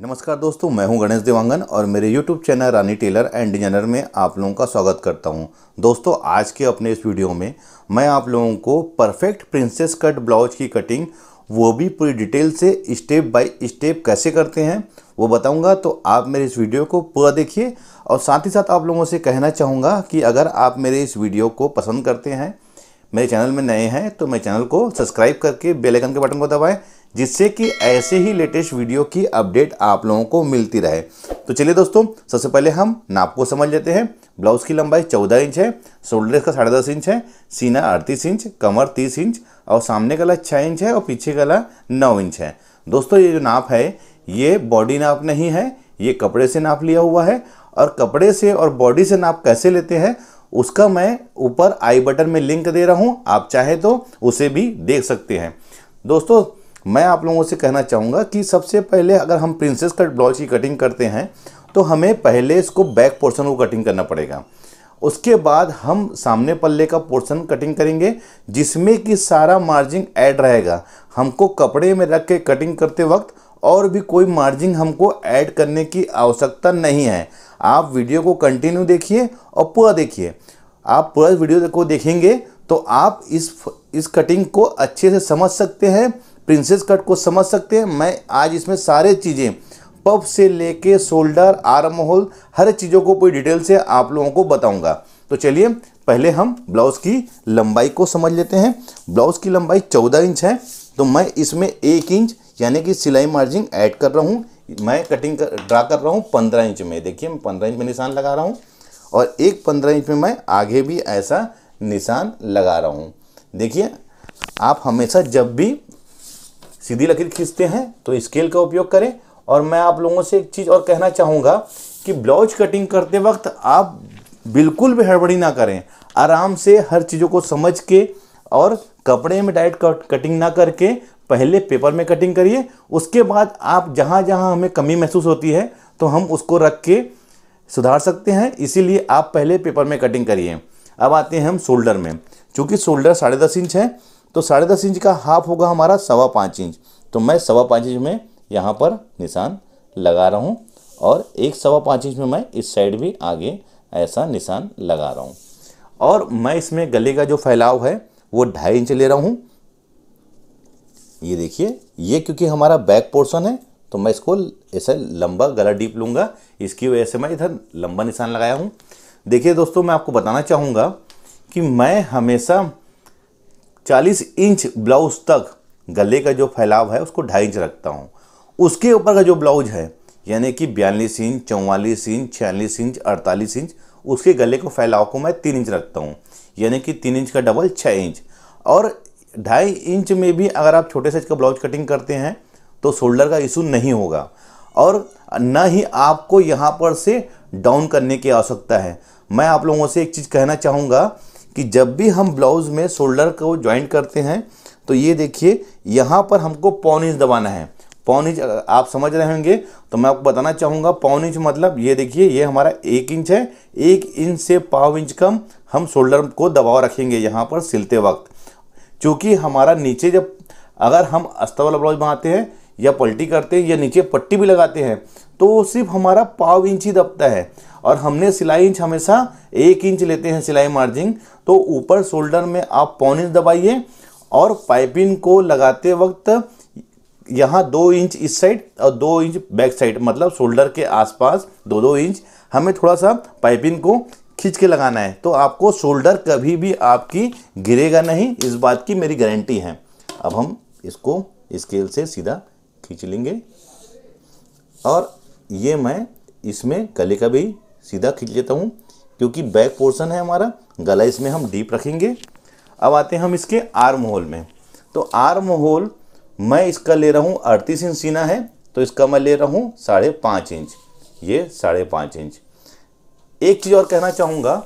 नमस्कार दोस्तों मैं हूं गणेश देवांगन और मेरे YouTube channel Rani tailor and designer में आप लोगों का स्वागत करता हूं दोस्तों आज के अपने इस वीडियो में मैं आप लोगों को परफेक्ट प्रिंसेस कट ब्लाउज की कटिंग वो भी पूरी डिटेल से स्टेप बाय स्टेप कैसे करते हैं वो बताऊंगा तो आप मेरे इस वीडियो को पूरा देखिए और साथ ही साथ आप लोगों से कहना चाहूँगा कि अगर आप मेरे इस वीडियो को पसंद करते हैं मेरे चैनल में नए हैं तो मेरे चैनल को सब्सक्राइब करके बेलाइकन के बटन को दबाएँ जिससे कि ऐसे ही लेटेस्ट वीडियो की अपडेट आप लोगों को मिलती रहे तो चलिए दोस्तों सबसे पहले हम नाप को समझ लेते हैं ब्लाउज की लंबाई 14 इंच है शोल्डर का साढ़े दस इंच है सीना अड़तीस इंच कमर तीस इंच और सामने गला छः इंच है और पीछे गला नौ इंच है दोस्तों ये जो नाप है ये बॉडी नाप नहीं है ये कपड़े से नाप लिया हुआ है और कपड़े से और बॉडी से नाप कैसे लेते हैं उसका मैं ऊपर आई बटन में लिंक दे रहा हूँ आप चाहें तो उसे भी देख सकते हैं दोस्तों मैं आप लोगों से कहना चाहूँगा कि सबसे पहले अगर हम प्रिंसेस कट ब्लाउज की कटिंग करते हैं तो हमें पहले इसको बैक पोर्शन को कटिंग करना पड़ेगा उसके बाद हम सामने पल्ले का पोर्शन कटिंग करेंगे जिसमें कि सारा मार्जिन ऐड रहेगा हमको कपड़े में रख के कटिंग करते वक्त और भी कोई मार्जिन हमको ऐड करने की आवश्यकता नहीं है आप वीडियो को कंटिन्यू देखिए और पूरा देखिए आप पूरा वीडियो को देखेंगे तो आप इस इस कटिंग को अच्छे से समझ सकते हैं प्रिंसेस कट को समझ सकते हैं मैं आज इसमें सारे चीज़ें पफ से लेके शोल्डर आर्म होल हर चीज़ों को पूरी डिटेल से आप लोगों को बताऊंगा तो चलिए पहले हम ब्लाउज़ की लंबाई को समझ लेते हैं ब्लाउज़ की लंबाई चौदह इंच है तो मैं इसमें एक इंच यानी कि सिलाई मार्जिन ऐड कर रहा हूँ मैं कटिंग कर ड्रा कर रहा हूँ पंद्रह इंच में देखिए मैं पंद्रह इंच में निशान लगा रहा हूँ और एक पंद्रह इंच में मैं आगे भी ऐसा निशान लगा रहा हूँ देखिए आप हमेशा जब भी सीधी लकीर खींचते हैं तो स्केल का उपयोग करें और मैं आप लोगों से एक चीज़ और कहना चाहूँगा कि ब्लाउज कटिंग करते वक्त आप बिल्कुल भी हड़बड़ी ना करें आराम से हर चीज़ों को समझ के और कपड़े में डायरेक्ट कट, कटिंग ना करके पहले पेपर में कटिंग करिए उसके बाद आप जहाँ जहाँ हमें कमी महसूस होती है तो हम उसको रख के सुधार सकते हैं इसीलिए आप पहले पेपर में कटिंग करिए अब आते हैं हम शोल्डर में चूँकि शोल्डर साढ़े दस इंच है तो साढ़े दस इंच का हाफ होगा हमारा सवा पाँच इंच तो मैं सवा पाँच इंच में यहाँ पर निशान लगा रहा हूँ और एक सवा पाँच इंच में मैं इस साइड भी आगे ऐसा निशान लगा रहा हूँ और मैं इसमें गले का जो फैलाव है वो ढाई इंच ले रहा हूँ ये देखिए ये क्योंकि हमारा बैक पोर्सन है तो मैं इसको ऐसा लंबा गला डीप लूँगा इसकी वजह से मैं इधर लंबा निशान लगाया हूँ देखिए दोस्तों मैं आपको बताना चाहूँगा कि मैं हमेशा 40 इंच ब्लाउज तक गले का जो फैलाव है उसको ढाई इंच रखता हूँ उसके ऊपर का जो ब्लाउज है यानी कि बयालीस इंच चौवालीस इंच छियालीस इंच अड़तालीस इंच उसके गले को फैलाव को मैं तीन इंच रखता हूँ यानी कि तीन इंच का डबल छः इंच और ढाई इंच में भी अगर आप छोटे साइज का ब्लाउज कटिंग करते हैं तो शोल्डर का इशू नहीं होगा और न ही आपको यहाँ पर से डाउन करने की आवश्यकता है मैं आप लोगों से एक चीज़ कहना चाहूँगा कि जब भी हम ब्लाउज में शोल्डर को ज्वाइंट करते हैं तो ये देखिए यहाँ पर हमको पौन इंच दबाना है पौन इंच आप समझ रहे होंगे तो मैं आपको बताना चाहूँगा पौन इंच मतलब ये देखिए ये हमारा एक इंच है एक इंच से पाव इंच कम हम शोल्डर को दबाव रखेंगे यहाँ पर सिलते वक्त चूँकि हमारा नीचे जब अगर हम अस्ता वाला ब्लाउज बनाते हैं या पलटी करते हैं या नीचे पट्टी भी लगाते हैं तो वो सिर्फ हमारा पाव इंच ही दबता है और हमने सिलाई इंच हमेशा एक इंच लेते हैं सिलाई मार्जिन तो ऊपर शोल्डर में आप पौन इंच दबाइए और पाइपिंग को लगाते वक्त यहाँ दो इंच इस साइड और दो इंच बैक साइड मतलब शोल्डर के आसपास दो दो इंच हमें थोड़ा सा पाइपिंग को खींच के लगाना है तो आपको शोल्डर कभी भी आपकी गिरेगा नहीं इस बात की मेरी गारंटी है अब हम इसको स्केल से सीधा खींच लेंगे और ये मैं इसमें गले का भी सीधा खींच लेता हूँ क्योंकि बैक पोर्शन है हमारा गला इसमें हम डीप रखेंगे अब आते हैं हम इसके आर्म होल में तो आर्म होल मैं इसका ले रहा हूँ अड़तीस इंच सीना है तो इसका मैं ले रहा हूँ साढ़े पाँच इंच ये साढ़े पाँच इंच एक चीज़ और कहना चाहूँगा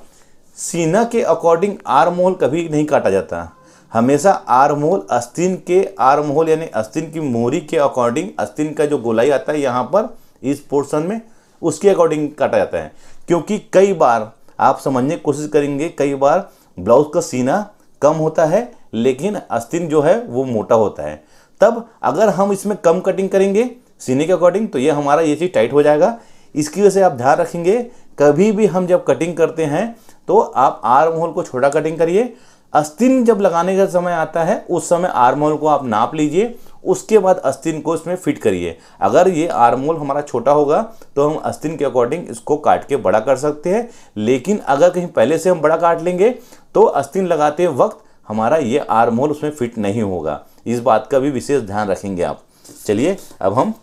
सीना के अकॉर्डिंग आर्म होल कभी नहीं काटा जाता हमेशा आर्म होल अस्तिन के आर्म होल यानी अस्तिन की मोहरी के अकॉर्डिंग अस्तिन का जो गोलाई आता है यहाँ पर इस पोर्शन में उसके अकॉर्डिंग काटा जाता है क्योंकि कई बार आप समझने की कोशिश करेंगे कई बार ब्लाउज का सीना कम होता है लेकिन अस्तिन जो है वो मोटा होता है तब अगर हम इसमें कम कटिंग करेंगे सीने के अकॉर्डिंग तो ये हमारा ये चीज़ टाइट हो जाएगा इसकी वजह से आप ध्यान रखेंगे कभी भी हम जब कटिंग करते हैं तो आप आर्म होल को छोटा कटिंग करिए अस्तिन जब लगाने का समय आता है उस समय आर्म होल को आप नाप लीजिए उसके बाद अस्तिन को इसमें फिट करिए अगर ये आर्मोल हमारा छोटा होगा तो हम अस्तिन के अकॉर्डिंग इसको काट के बड़ा कर सकते हैं लेकिन अगर कहीं पहले से हम बड़ा काट लेंगे तो अस्तिन लगाते वक्त हमारा ये आर्मोल उसमें फिट नहीं होगा इस बात का भी विशेष ध्यान रखेंगे आप चलिए अब हम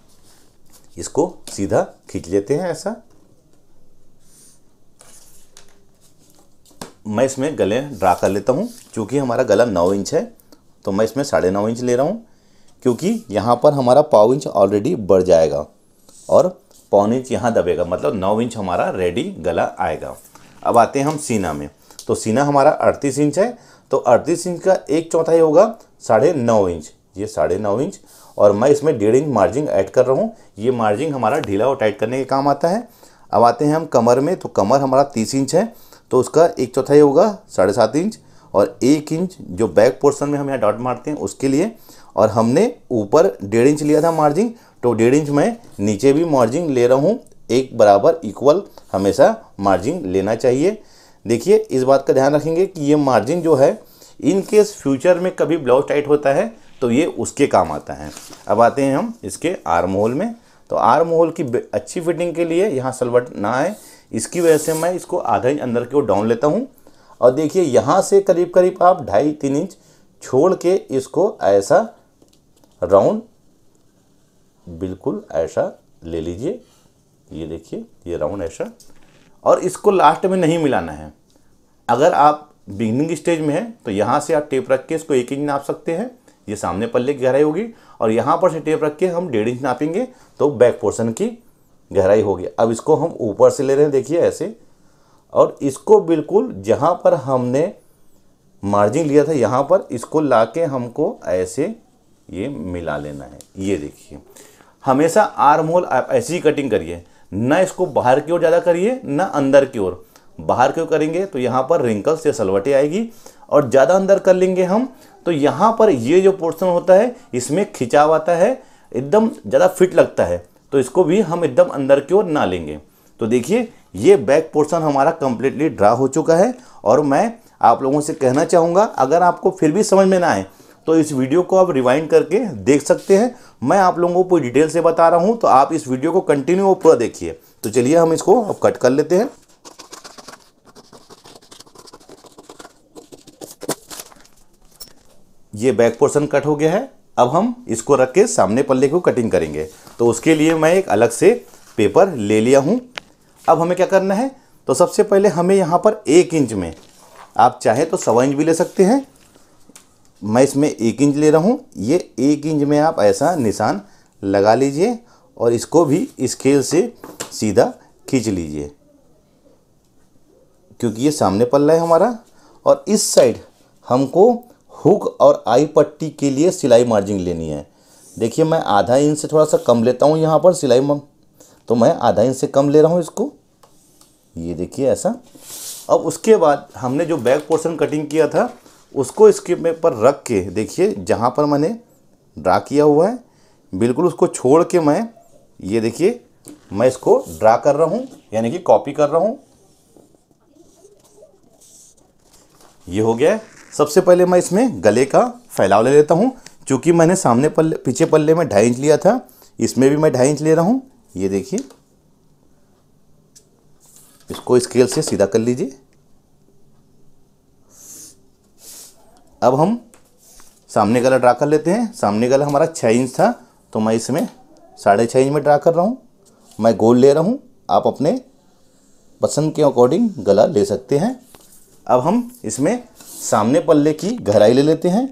इसको सीधा खींच लेते हैं ऐसा मैं इसमें गले ड्रा कर लेता हूँ क्योंकि हमारा गला नौ इंच है तो मैं इसमें साढ़े नौ इंच ले रहा हूँ क्योंकि यहाँ पर हमारा पाव इंच ऑलरेडी बढ़ जाएगा और पौन इंच यहाँ दबेगा मतलब नौ इंच हमारा रेडी गला आएगा अब आते हैं हम सीना में तो सीना हमारा अड़तीस इंच है तो अड़तीस इंच का एक चौथाई होगा साढ़े नौ इंच ये साढ़े नौ इंच और मैं इसमें डेढ़ इंच मार्जिन ऐड कर रहा हूँ ये मार्जिन हमारा ढीला और टाइट करने के काम आता है अब आते हैं हम कमर में तो कमर हमारा तीस इंच है तो उसका एक चौथाई होगा साढ़े सात इंच और एक इंच जो बैक पोर्शन में हम यहाँ डॉट मारते हैं उसके लिए और हमने ऊपर डेढ़ इंच लिया था मार्जिन तो डेढ़ इंच में नीचे भी मार्जिन ले रहा हूँ एक बराबर इक्वल हमेशा मार्जिन लेना चाहिए देखिए इस बात का ध्यान रखेंगे कि ये मार्जिन जो है इन केस फ्यूचर में कभी ब्लाउज टाइट होता है तो ये उसके काम आता है अब आते हैं हम इसके आर्म होल में तो आर्म होल की अच्छी फिटिंग के लिए यहाँ सलवट ना आए इसकी वजह से मैं इसको आधा इंच अंदर की ओर डाउन लेता हूँ और देखिए यहाँ से करीब करीब आप ढाई तीन इंच छोड़ के इसको ऐसा राउंड बिल्कुल ऐसा ले लीजिए ये देखिए ये राउंड ऐसा और इसको लास्ट में नहीं मिलाना है अगर आप बिगनिंग स्टेज में हैं तो यहाँ से आप टेप रख के इसको एक इंच नाप सकते हैं ये सामने पल्ले की गहराई होगी और यहाँ पर से टेप रख के हम डेढ़ इंच नापेंगे तो बैक पोर्शन की गहराई होगी अब इसको हम ऊपर से ले रहे हैं देखिए ऐसे और इसको बिल्कुल जहाँ पर हमने मार्जिन लिया था यहाँ पर इसको ला के हमको ऐसे ये मिला लेना है ये देखिए हमेशा आर्म होल आप ऐसी ही कटिंग करिए ना इसको बाहर की ओर ज़्यादा करिए ना अंदर की ओर बाहर की ओर करेंगे तो यहाँ पर रिंकल्स या सलवटे आएगी और ज़्यादा अंदर कर लेंगे हम तो यहाँ पर ये जो पोर्शन होता है इसमें खिंचाव आता है एकदम ज़्यादा फिट लगता है तो इसको भी हम एकदम अंदर की ओर ना लेंगे तो देखिए ये बैक पोर्शन हमारा कम्प्लीटली ड्रा हो चुका है और मैं आप लोगों से कहना चाहूँगा अगर आपको फिर भी समझ में ना आए तो इस वीडियो को आप रिवाइंड करके देख सकते हैं मैं आप लोगों को पूरी डिटेल से बता रहा हूँ तो आप इस वीडियो को कंटिन्यू और पूरा देखिए तो चलिए हम इसको अब कट कर लेते हैं ये बैक पोर्शन कट हो गया है अब हम इसको रख के सामने पल्ले को कटिंग करेंगे तो उसके लिए मैं एक अलग से पेपर ले लिया हूँ अब हमें क्या करना है तो सबसे पहले हमें यहाँ पर एक इंच में आप चाहें तो सवा इंच भी ले सकते हैं मैं इसमें एक इंच ले रहा हूँ ये एक इंच में आप ऐसा निशान लगा लीजिए और इसको भी स्केल से सीधा खींच लीजिए क्योंकि ये सामने पल्ला है हमारा और इस साइड हमको हुक और आई पट्टी के लिए सिलाई मार्जिन लेनी है देखिए मैं आधा इंच से थोड़ा सा कम लेता हूँ यहाँ पर सिलाई तो मैं आधा इंच से कम ले रहा हूँ इसको ये देखिए ऐसा अब उसके बाद हमने जो बैक पोर्शन कटिंग किया था उसको इसके में पर रख के देखिए जहाँ पर मैंने ड्रा किया हुआ है बिल्कुल उसको छोड़ के मैं ये देखिए मैं इसको ड्रा कर रहा हूँ यानी कि कॉपी कर रहा हूँ ये हो गया है सबसे पहले मैं इसमें गले का फैलाव ले लेता हूँ चूँकि मैंने सामने पल्ले पीछे पल्ले में ढाई इंच लिया था इसमें भी मैं ढाई इंच ले रहा हूँ ये देखिए इसको स्केल से सीधा कर लीजिए अब हम सामने गला ड्रा कर लेते हैं सामने गला हमारा छः इंच था तो मैं इसमें साढ़े छः इंच में ड्रा कर रहा हूँ मैं गोल ले रहा हूँ आप अपने पसंद के अकॉर्डिंग गला ले सकते हैं अब हम इसमें सामने पल्ले की गहराई ले लेते हैं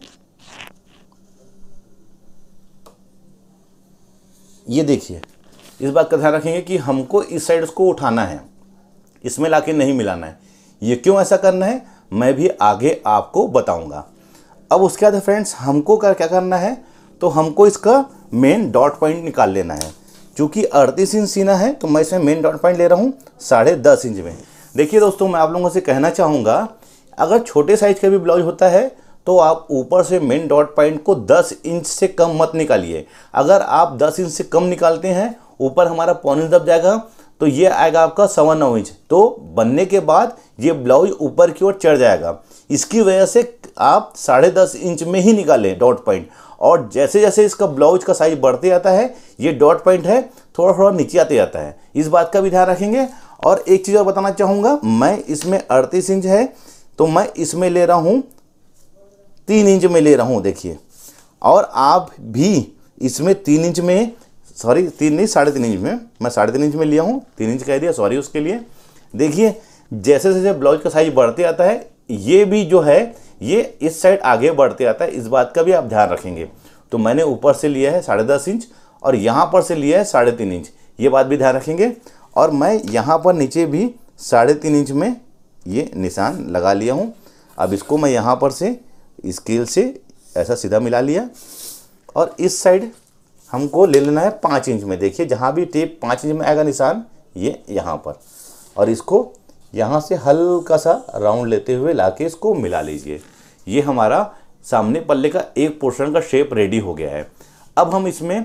ये देखिए इस बात का ध्यान रखेंगे कि हमको इस साइड को उठाना है इसमें ला नहीं मिलाना है ये क्यों ऐसा करना है मैं भी आगे आपको बताऊंगा अब उसके बाद फ्रेंड्स हमको कर क्या करना है तो हमको इसका मेन डॉट पॉइंट निकाल लेना है क्योंकि अड़तीस इंच सीना है तो मैं इसमें मेन डॉट पॉइंट ले रहा हूँ साढ़े दस इंच में देखिए दोस्तों मैं आप लोगों से कहना चाहूँगा अगर छोटे साइज का भी ब्लाउज होता है तो आप ऊपर से मेन डॉट पॉइंट को 10 इंच से कम मत निकालिए अगर आप 10 इंच से कम निकालते हैं ऊपर हमारा पौनी दब जाएगा तो ये आएगा आपका सवा नौ इंच तो बनने के बाद ये ब्लाउज ऊपर की ओर चढ़ जाएगा इसकी वजह से आप साढ़े दस इंच में ही निकालें डॉट पॉइंट और जैसे जैसे इसका ब्लाउज का साइज बढ़ते जाता है ये डॉट पॉइंट है थोड़ा थोड़ा नीचे आते जाता है इस बात का भी ध्यान रखेंगे और एक चीज़ और बताना चाहूँगा मैं इसमें अड़तीस इंच है तो मैं इसमें ले रहा हूँ तीन इंच में ले रहा हूँ देखिए और आप भी इसमें तीन इंच में सॉरी तीन नहीं साढ़े तीन इंच में मैं साढ़े तीन इंच में लिया हूँ तीन इंच कह दिया सॉरी उसके लिए देखिए जैसे जैसे ब्लाउज का साइज बढ़ते आता है ये भी जो है ये इस साइड आगे बढ़ते आता है इस बात का भी आप ध्यान रखेंगे तो मैंने ऊपर से लिया है साढ़े दस इंच और यहाँ पर से लिया है साढ़े तीन इंच ये बात भी ध्यान रखेंगे और मैं यहाँ पर नीचे भी साढ़े तीन इंच में ये निशान लगा लिया हूँ अब इसको मैं यहाँ पर से स्केल से ऐसा सीधा मिला लिया और इस साइड हमको ले लेना है पाँच इंच में देखिए जहाँ भी टेप पाँच इंच में आएगा निशान ये यहाँ पर और इसको यहाँ से हल्का सा राउंड लेते हुए ला के इसको मिला लीजिए ये हमारा सामने पल्ले का एक पोर्शन का शेप रेडी हो गया है अब हम इसमें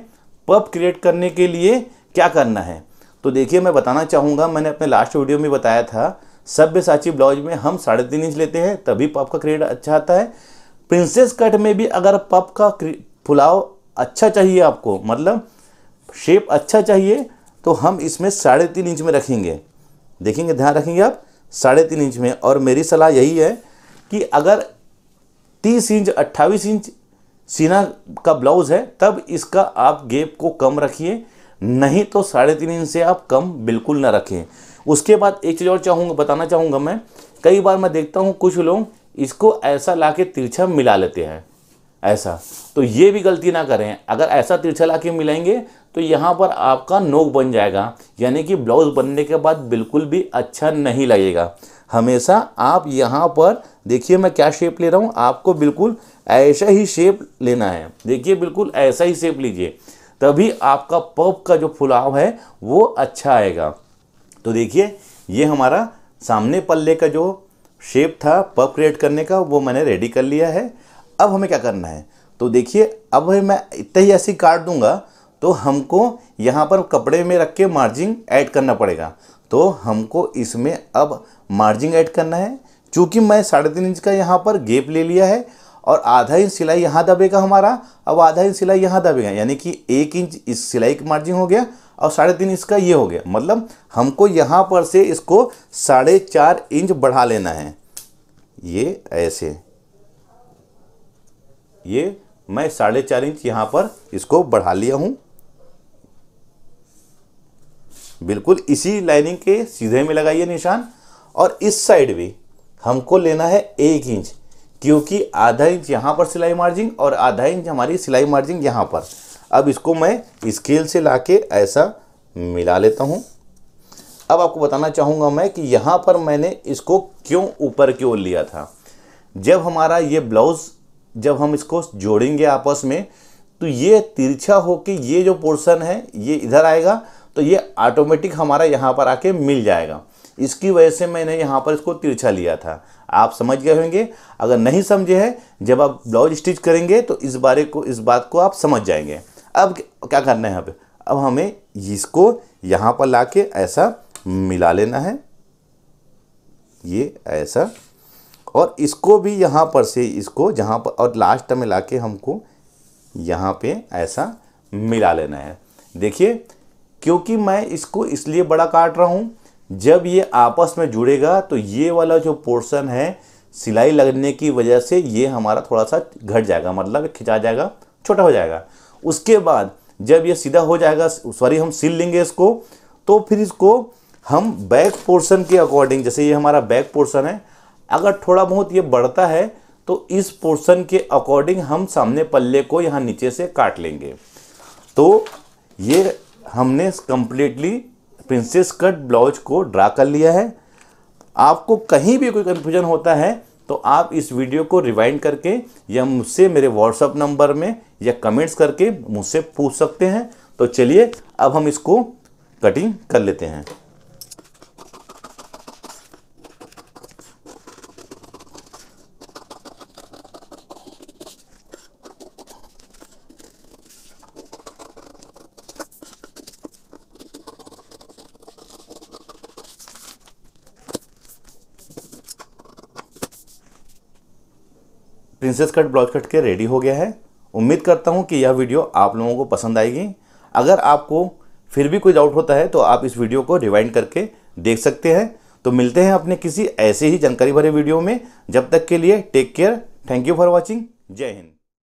पब क्रिएट करने के लिए क्या करना है तो देखिए मैं बताना चाहूँगा मैंने अपने लास्ट वीडियो में बताया था सभ्य साची ब्लाउज में हम साढ़े तीन इंच लेते हैं तभी पब का क्रिएट अच्छा आता है प्रिंसेस कट में भी अगर पप का फुलाव अच्छा चाहिए आपको मतलब शेप अच्छा चाहिए तो हम इसमें साढ़े तीन इंच में रखेंगे देखेंगे ध्यान रखेंगे आप साढ़े तीन इंच में और मेरी सलाह यही है कि अगर तीस इंच अट्ठाईस इंच सीना का ब्लाउज़ है तब इसका आप गेप को कम रखिए नहीं तो साढ़े तीन इंच से आप कम बिल्कुल ना रखें उसके बाद एक चीज़ और चाहूँगा बताना चाहूँगा मैं कई बार मैं देखता हूँ कुछ लोग इसको ऐसा ला के तिरछा मिला लेते हैं ऐसा तो ये भी गलती ना करें अगर ऐसा तिरछा ला के मिलाएंगे तो यहाँ पर आपका नोक बन जाएगा यानी कि ब्लाउज़ बनने के बाद बिल्कुल भी अच्छा नहीं लगेगा हमेशा आप यहाँ पर देखिए मैं क्या शेप ले रहा हूँ आपको बिल्कुल ऐसा ही शेप लेना है देखिए बिल्कुल ऐसा ही शेप लीजिए तभी आपका पप का जो फुलाव है वो अच्छा आएगा तो देखिए ये हमारा सामने पल्ले का जो शेप था पब क्रिएट करने का वो मैंने रेडी कर लिया है अब हमें क्या करना है तो देखिए अब मैं इतना ही ऐसी काट दूंगा तो हमको यहाँ पर कपड़े में रख के मार्जिंग ऐड करना पड़ेगा तो हमको इसमें अब मार्जिंग ऐड करना है चूँकि मैं साढ़े तीन इंच का यहाँ पर गेप ले लिया है और आधा इंच सिलाई यहाँ दबेगा हमारा अब आधा इंच सिलाई यहाँ दबेगा यानी कि एक इंच इस सिलाई की मार्जिंग हो गया और साढ़े तीन इसका ये हो गया मतलब हमको यहाँ पर से इसको साढ़े चार इंच बढ़ा लेना है ये ऐसे ये मैं साढ़े चार इंच यहाँ पर इसको बढ़ा लिया हूँ बिल्कुल इसी लाइनिंग के सीधे में लगाइए निशान और इस साइड भी हमको लेना है एक इंच क्योंकि आधा इंच यहाँ पर सिलाई मार्जिन और आधा इंच हमारी सिलाई मार्जिन यहाँ पर अब इसको मैं स्केल से ला के ऐसा मिला लेता हूँ अब आपको बताना चाहूँगा मैं कि यहाँ पर मैंने इसको क्यों ऊपर की ओर लिया था जब हमारा ये ब्लाउज़ जब हम इसको जोड़ेंगे आपस में तो ये तिरछा होकर ये जो पोर्शन है ये इधर आएगा तो ये ऑटोमेटिक हमारा यहाँ पर आके मिल जाएगा इसकी वजह से मैंने यहाँ पर इसको तिरछा लिया था आप समझ गए होंगे अगर नहीं समझे हैं जब आप ब्लाउज स्टिच करेंगे तो इस बारे को इस बात को आप समझ जाएंगे अब क्या करना है अब अब हमें इसको यहाँ पर ला के ऐसा मिला लेना है ये ऐसा और इसको भी यहाँ पर से इसको जहाँ पर और लास्ट में ला के हमको यहाँ पे ऐसा मिला लेना है देखिए क्योंकि मैं इसको इसलिए बड़ा काट रहा हूँ जब ये आपस में जुड़ेगा तो ये वाला जो पोर्शन है सिलाई लगने की वजह से ये हमारा थोड़ा सा घट जाएगा मतलब खिंचा जाएगा छोटा हो जाएगा उसके बाद जब ये सीधा हो जाएगा सॉरी हम सिल लेंगे इसको तो फिर इसको हम बैक पोर्शन के अकॉर्डिंग जैसे ये हमारा बैक पोर्शन है अगर थोड़ा बहुत ये बढ़ता है तो इस पोर्शन के अकॉर्डिंग हम सामने पल्ले को यहाँ नीचे से काट लेंगे तो ये हमने कम्प्लीटली प्रिंसेस कट ब्लाउज को ड्रा कर लिया है आपको कहीं भी कोई कन्फ्यूजन होता है तो आप इस वीडियो को रिवाइंड करके या मुझसे मेरे व्हाट्सअप नंबर में या कमेंट्स करके मुझसे पूछ सकते हैं तो चलिए अब हम इसको कटिंग कर लेते हैं प्रिंसेस कट ब्लाउज कट के रेडी हो गया है उम्मीद करता हूँ कि यह वीडियो आप लोगों को पसंद आएगी अगर आपको फिर भी कोई डाउट होता है तो आप इस वीडियो को रिवाइंड करके देख सकते हैं तो मिलते हैं अपने किसी ऐसे ही जानकारी भरे वीडियो में जब तक के लिए take care thank you for watching जय हिंद